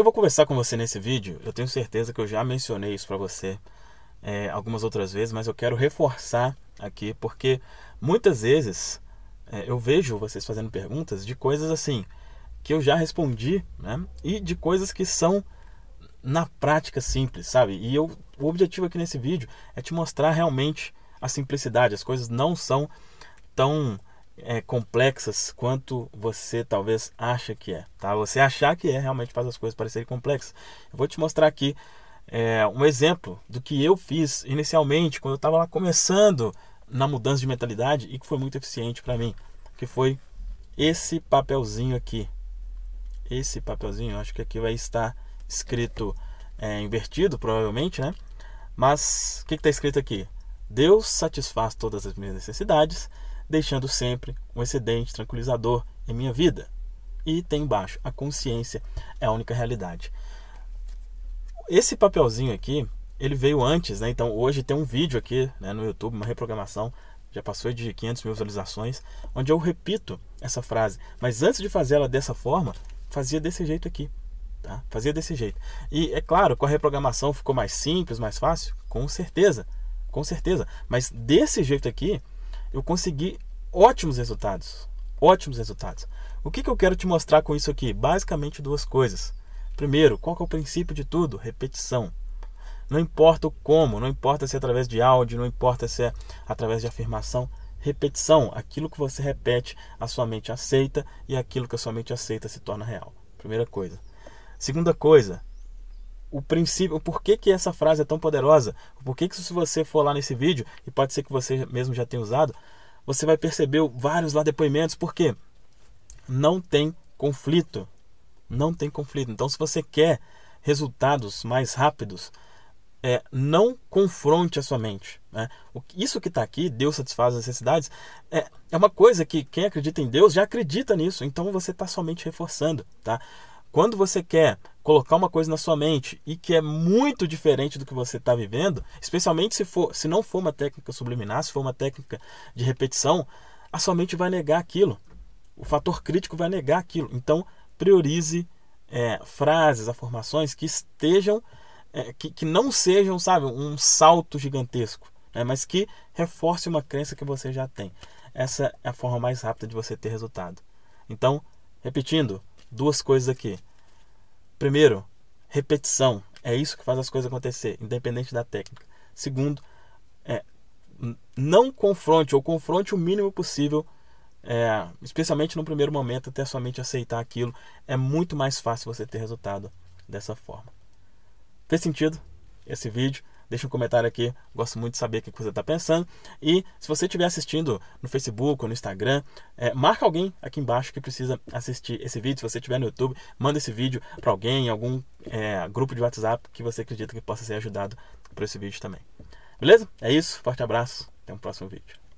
que eu vou conversar com você nesse vídeo, eu tenho certeza que eu já mencionei isso para você é, algumas outras vezes, mas eu quero reforçar aqui porque muitas vezes é, eu vejo vocês fazendo perguntas de coisas assim que eu já respondi, né? E de coisas que são na prática simples, sabe? E eu, o objetivo aqui nesse vídeo é te mostrar realmente a simplicidade. As coisas não são tão é, complexas quanto você talvez acha que é. Tá? Você achar que é realmente faz as coisas parecerem complexas. Eu vou te mostrar aqui é, um exemplo do que eu fiz inicialmente quando eu estava lá começando na mudança de mentalidade e que foi muito eficiente para mim, que foi esse papelzinho aqui. Esse papelzinho, acho que aqui vai estar escrito é, invertido, provavelmente, né? Mas o que está escrito aqui? Deus satisfaz todas as minhas necessidades deixando sempre um excedente tranquilizador em minha vida. E tem embaixo, a consciência é a única realidade. Esse papelzinho aqui, ele veio antes, né? Então hoje tem um vídeo aqui né, no YouTube, uma reprogramação, já passou de 500 mil visualizações, onde eu repito essa frase. Mas antes de fazer ela dessa forma, fazia desse jeito aqui. Tá? Fazia desse jeito. E é claro, com a reprogramação ficou mais simples, mais fácil? Com certeza, com certeza. Mas desse jeito aqui, eu consegui ótimos resultados. Ótimos resultados. O que, que eu quero te mostrar com isso aqui? Basicamente duas coisas. Primeiro, qual é o princípio de tudo? Repetição. Não importa o como, não importa se é através de áudio, não importa se é através de afirmação, repetição. Aquilo que você repete, a sua mente aceita e aquilo que a sua mente aceita se torna real. Primeira coisa. Segunda coisa, o princípio, por que que essa frase é tão poderosa, por que que se você for lá nesse vídeo, e pode ser que você mesmo já tenha usado, você vai perceber vários lá depoimentos, porque não tem conflito. Não tem conflito. Então, se você quer resultados mais rápidos, é, não confronte a sua mente. Né? Isso que está aqui, Deus satisfaz as necessidades, é, é uma coisa que quem acredita em Deus já acredita nisso. Então, você está somente reforçando. Tá? Quando você quer colocar uma coisa na sua mente e que é muito diferente do que você está vivendo, especialmente se, for, se não for uma técnica subliminar, se for uma técnica de repetição, a sua mente vai negar aquilo. O fator crítico vai negar aquilo. Então, priorize é, frases, afirmações que estejam, é, que, que não sejam, sabe, um salto gigantesco, né? mas que reforce uma crença que você já tem. Essa é a forma mais rápida de você ter resultado. Então, repetindo, duas coisas aqui Primeiro, repetição. É isso que faz as coisas acontecer, independente da técnica. Segundo, é, não confronte ou confronte o mínimo possível, é, especialmente no primeiro momento, até somente aceitar aquilo. É muito mais fácil você ter resultado dessa forma. Fez sentido esse vídeo? Deixa um comentário aqui, gosto muito de saber o que você está pensando. E se você estiver assistindo no Facebook ou no Instagram, é, marca alguém aqui embaixo que precisa assistir esse vídeo. Se você estiver no YouTube, manda esse vídeo para alguém, algum é, grupo de WhatsApp que você acredita que possa ser ajudado por esse vídeo também. Beleza? É isso, forte abraço, até o um próximo vídeo.